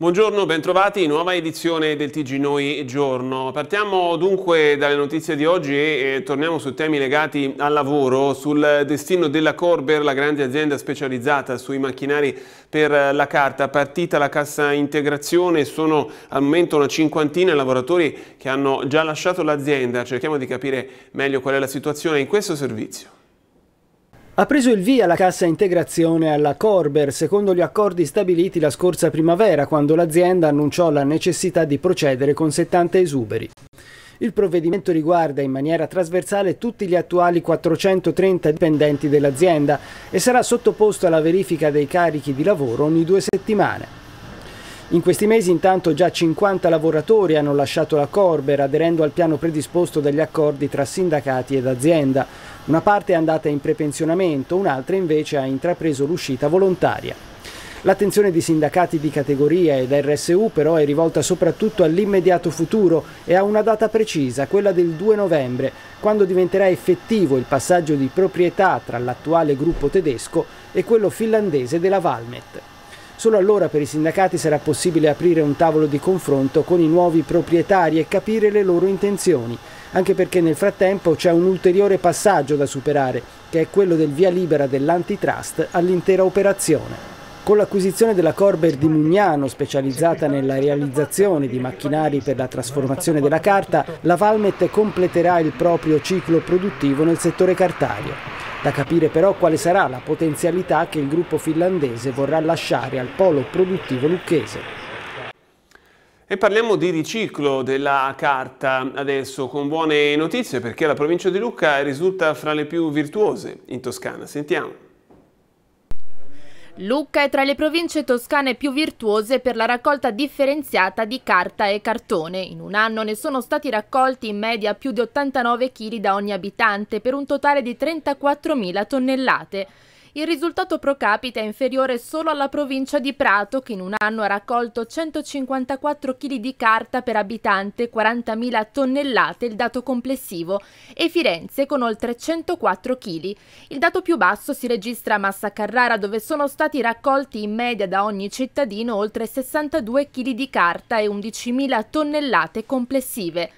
Buongiorno, bentrovati, nuova edizione del TG Noi Giorno. Partiamo dunque dalle notizie di oggi e torniamo su temi legati al lavoro, sul destino della Corber, la grande azienda specializzata sui macchinari per la carta. Partita la cassa integrazione, sono al momento una cinquantina i lavoratori che hanno già lasciato l'azienda. Cerchiamo di capire meglio qual è la situazione in questo servizio. Ha preso il via la cassa integrazione alla Corber secondo gli accordi stabiliti la scorsa primavera quando l'azienda annunciò la necessità di procedere con 70 esuberi. Il provvedimento riguarda in maniera trasversale tutti gli attuali 430 dipendenti dell'azienda e sarà sottoposto alla verifica dei carichi di lavoro ogni due settimane. In questi mesi intanto già 50 lavoratori hanno lasciato la Corber aderendo al piano predisposto dagli accordi tra sindacati ed azienda. Una parte è andata in prepensionamento, un'altra invece ha intrapreso l'uscita volontaria. L'attenzione di sindacati di categoria ed RSU però è rivolta soprattutto all'immediato futuro e a una data precisa, quella del 2 novembre, quando diventerà effettivo il passaggio di proprietà tra l'attuale gruppo tedesco e quello finlandese della Valmet. Solo allora per i sindacati sarà possibile aprire un tavolo di confronto con i nuovi proprietari e capire le loro intenzioni, anche perché nel frattempo c'è un ulteriore passaggio da superare, che è quello del via libera dell'antitrust all'intera operazione. Con l'acquisizione della Corber di Mugnano, specializzata nella realizzazione di macchinari per la trasformazione della carta, la Valmet completerà il proprio ciclo produttivo nel settore cartario. Da capire però quale sarà la potenzialità che il gruppo finlandese vorrà lasciare al polo produttivo lucchese. E parliamo di riciclo della carta adesso con buone notizie perché la provincia di Lucca risulta fra le più virtuose in Toscana. Sentiamo. Lucca è tra le province toscane più virtuose per la raccolta differenziata di carta e cartone. In un anno ne sono stati raccolti in media più di 89 kg da ogni abitante per un totale di 34.000 tonnellate. Il risultato pro capita è inferiore solo alla provincia di Prato, che in un anno ha raccolto 154 kg di carta per abitante, 40.000 tonnellate il dato complessivo, e Firenze con oltre 104 kg. Il dato più basso si registra a Massa Carrara, dove sono stati raccolti in media da ogni cittadino oltre 62 kg di carta e 11.000 tonnellate complessive.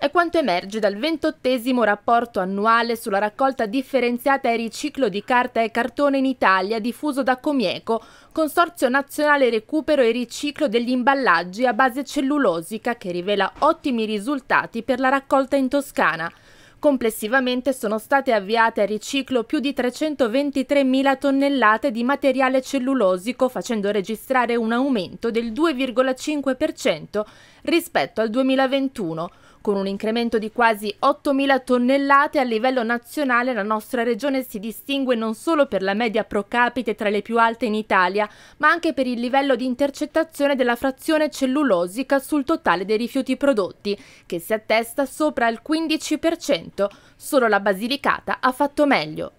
È quanto emerge dal ventottesimo rapporto annuale sulla raccolta differenziata e riciclo di carta e cartone in Italia diffuso da Comieco, Consorzio Nazionale Recupero e Riciclo degli Imballaggi a base cellulosica che rivela ottimi risultati per la raccolta in Toscana. Complessivamente sono state avviate a riciclo più di 323.000 tonnellate di materiale cellulosico, facendo registrare un aumento del 2,5% rispetto al 2021. Con un incremento di quasi 8.000 tonnellate a livello nazionale la nostra regione si distingue non solo per la media pro capite tra le più alte in Italia, ma anche per il livello di intercettazione della frazione cellulosica sul totale dei rifiuti prodotti, che si attesta sopra il 15%. Solo la Basilicata ha fatto meglio.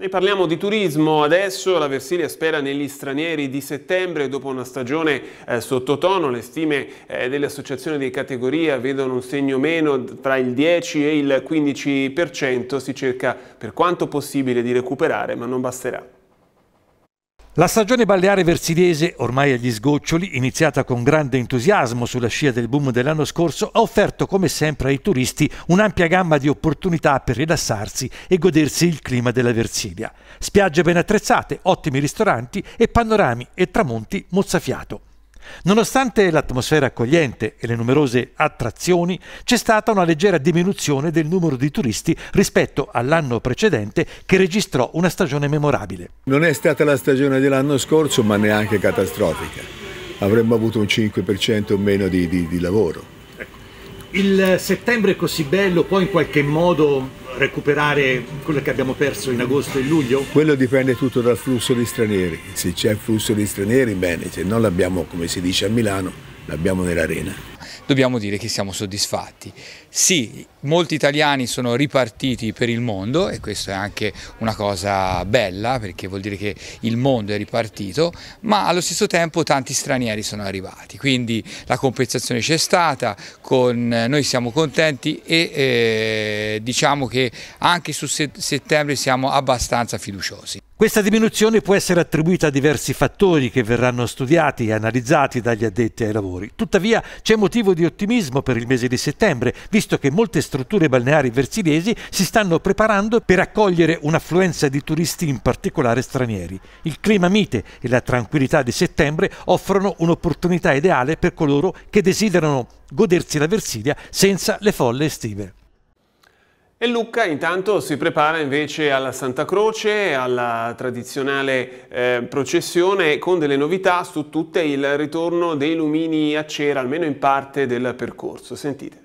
E parliamo di turismo adesso, la Versilia spera negli stranieri di settembre dopo una stagione eh, sottotono, le stime eh, delle associazioni di categoria vedono un segno meno tra il 10 e il 15%, si cerca per quanto possibile di recuperare ma non basterà. La stagione balneare versiliese, ormai agli sgoccioli, iniziata con grande entusiasmo sulla scia del boom dell'anno scorso, ha offerto come sempre ai turisti un'ampia gamma di opportunità per rilassarsi e godersi il clima della Versilia. Spiagge ben attrezzate, ottimi ristoranti e panorami e tramonti mozzafiato. Nonostante l'atmosfera accogliente e le numerose attrazioni, c'è stata una leggera diminuzione del numero di turisti rispetto all'anno precedente che registrò una stagione memorabile. Non è stata la stagione dell'anno scorso, ma neanche catastrofica. Avremmo avuto un 5% o meno di, di, di lavoro. Il settembre così bello poi in qualche modo recuperare quello che abbiamo perso in agosto e luglio? Quello dipende tutto dal flusso di stranieri. Se c'è flusso di stranieri, bene, se non l'abbiamo, come si dice a Milano, l'abbiamo nell'arena dobbiamo dire che siamo soddisfatti. Sì, molti italiani sono ripartiti per il mondo e questa è anche una cosa bella perché vuol dire che il mondo è ripartito, ma allo stesso tempo tanti stranieri sono arrivati, quindi la compensazione c'è stata, con, noi siamo contenti e eh, diciamo che anche su settembre siamo abbastanza fiduciosi. Questa diminuzione può essere attribuita a diversi fattori che verranno studiati e analizzati dagli addetti ai lavori. Tuttavia c'è motivo di ottimismo per il mese di settembre, visto che molte strutture balneari versilesi si stanno preparando per accogliere un'affluenza di turisti, in particolare stranieri. Il clima mite e la tranquillità di settembre offrono un'opportunità ideale per coloro che desiderano godersi la Versilia senza le folle estive. E Lucca intanto si prepara invece alla Santa Croce, alla tradizionale eh, processione con delle novità su tutte il ritorno dei lumini a cera, almeno in parte del percorso. Sentite.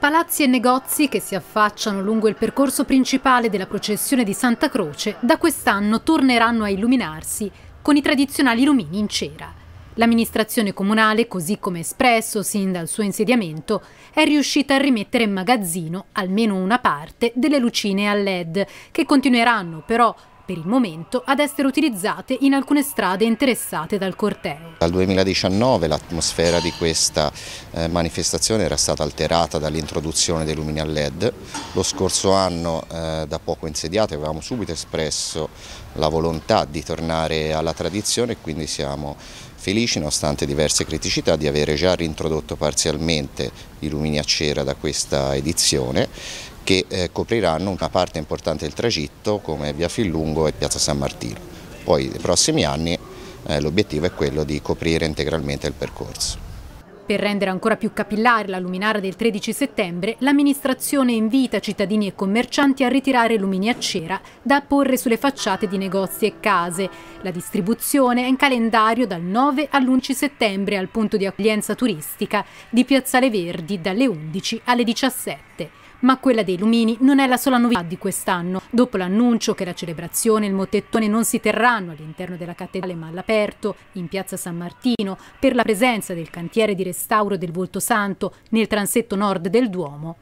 Palazzi e negozi che si affacciano lungo il percorso principale della processione di Santa Croce da quest'anno torneranno a illuminarsi con i tradizionali lumini in cera. L'amministrazione comunale, così come espresso sin dal suo insediamento, è riuscita a rimettere in magazzino almeno una parte delle lucine a LED, che continueranno però per il momento ad essere utilizzate in alcune strade interessate dal corteo. Dal 2019 l'atmosfera di questa eh, manifestazione era stata alterata dall'introduzione dei lumini a LED. Lo scorso anno, eh, da poco insediate, avevamo subito espresso la volontà di tornare alla tradizione e quindi siamo Felici, nonostante diverse criticità, di avere già rintrodotto parzialmente i lumini a cera da questa edizione che eh, copriranno una parte importante del tragitto come via Fillungo e piazza San Martino. Poi nei prossimi anni eh, l'obiettivo è quello di coprire integralmente il percorso. Per rendere ancora più capillare la luminara del 13 settembre, l'amministrazione invita cittadini e commercianti a ritirare lumini a cera da apporre sulle facciate di negozi e case. La distribuzione è in calendario dal 9 all'11 settembre al punto di accoglienza turistica di Piazzale Verdi dalle 11 alle 17. Ma quella dei lumini non è la sola novità di quest'anno. Dopo l'annuncio che la celebrazione e il motettone non si terranno all'interno della cattedrale ma all'aperto, in piazza San Martino, per la presenza del cantiere di restauro del Volto Santo nel transetto nord del Duomo,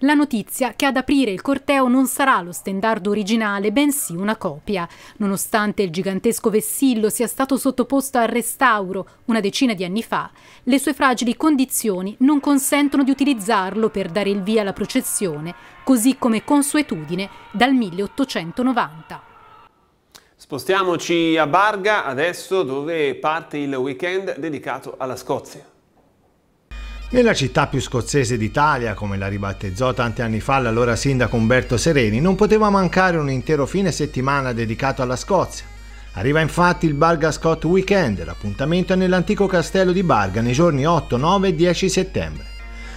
la notizia che ad aprire il corteo non sarà lo stendardo originale, bensì una copia. Nonostante il gigantesco vessillo sia stato sottoposto al restauro una decina di anni fa, le sue fragili condizioni non consentono di utilizzarlo per dare il via alla processione, così come consuetudine dal 1890. Spostiamoci a Barga adesso dove parte il weekend dedicato alla Scozia. Nella città più scozzese d'Italia, come la ribattezzò tanti anni fa l'allora sindaco Umberto Sereni, non poteva mancare un intero fine settimana dedicato alla Scozia. Arriva infatti il Barga Scott Weekend, l'appuntamento è nell'antico castello di Barga nei giorni 8, 9 e 10 settembre.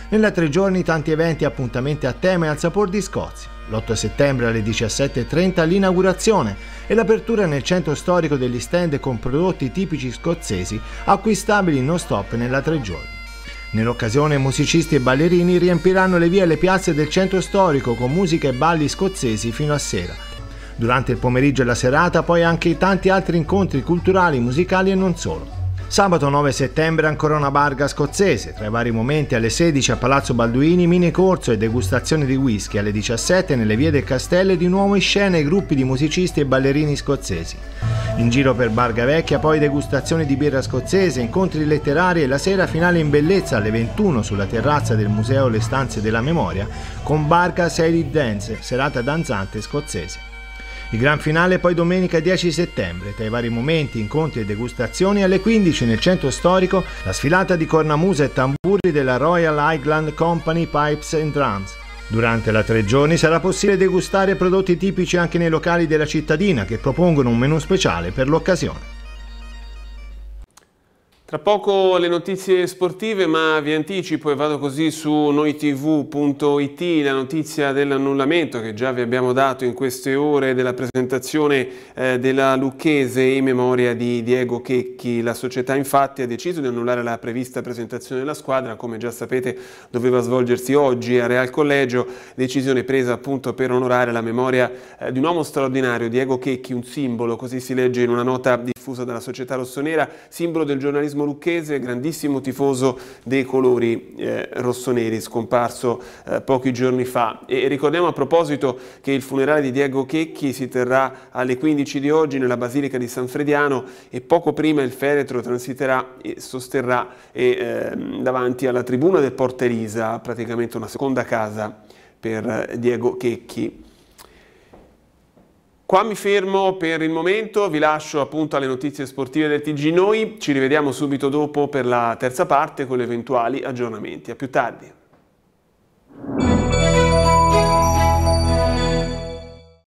Nella tre giorni tanti eventi e appuntamenti a tema e al sapore di Scozia. L'8 settembre alle 17.30 l'inaugurazione e l'apertura nel centro storico degli stand con prodotti tipici scozzesi acquistabili non stop nella tre giorni. Nell'occasione musicisti e ballerini riempiranno le vie e le piazze del centro storico con musica e balli scozzesi fino a sera. Durante il pomeriggio e la serata poi anche tanti altri incontri culturali, musicali e non solo. Sabato 9 settembre ancora una barga scozzese, tra i vari momenti alle 16 a Palazzo Balduini mini corso e degustazione di whisky, alle 17 nelle vie del castello e di nuovo in scena i gruppi di musicisti e ballerini scozzesi. In giro per Barga Vecchia poi degustazione di birra scozzese, incontri letterari e la sera finale in bellezza alle 21 sulla terrazza del Museo Le Stanze della Memoria con Barga Serie Dance, serata danzante scozzese. Il gran finale poi domenica 10 settembre, tra i vari momenti, incontri e degustazioni alle 15 nel centro storico la sfilata di cornamusa e tamburi della Royal Highland Company Pipes and Drums. Durante la tre giorni sarà possibile degustare prodotti tipici anche nei locali della cittadina che propongono un menù speciale per l'occasione. Tra poco le notizie sportive, ma vi anticipo e vado così su noitv.it la notizia dell'annullamento che già vi abbiamo dato in queste ore della presentazione eh, della Lucchese in memoria di Diego Checchi. La società infatti ha deciso di annullare la prevista presentazione della squadra, come già sapete doveva svolgersi oggi a Real Collegio, decisione presa appunto per onorare la memoria eh, di un uomo straordinario, Diego Checchi, un simbolo, così si legge in una nota diffusa dalla società rossonera, simbolo del giornalismo giornalismo lucchese, grandissimo tifoso dei colori eh, rossoneri, scomparso eh, pochi giorni fa. E ricordiamo a proposito che il funerale di Diego Checchi si terrà alle 15 di oggi nella Basilica di San Frediano e poco prima il feretro transiterà e sosterrà eh, davanti alla tribuna del Porta Elisa, praticamente una seconda casa per eh, Diego Checchi. Qua mi fermo per il momento, vi lascio appunto alle notizie sportive del TG Noi, ci rivediamo subito dopo per la terza parte con gli eventuali aggiornamenti. A più tardi.